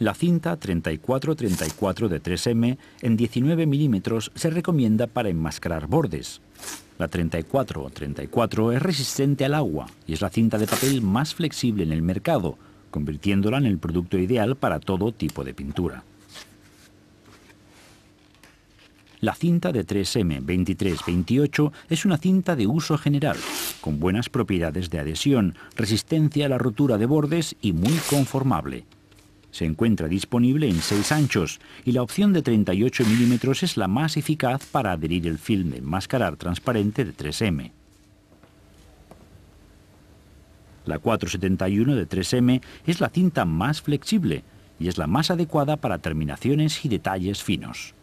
La cinta 3434 de 3M en 19 milímetros se recomienda para enmascarar bordes. La 3434 es resistente al agua y es la cinta de papel más flexible en el mercado, convirtiéndola en el producto ideal para todo tipo de pintura. La cinta de 3M 2328 es una cinta de uso general, con buenas propiedades de adhesión, resistencia a la rotura de bordes y muy conformable se encuentra disponible en 6 anchos y la opción de 38 milímetros es la más eficaz para adherir el film de mascarar transparente de 3M. La 471 de 3M es la cinta más flexible y es la más adecuada para terminaciones y detalles finos.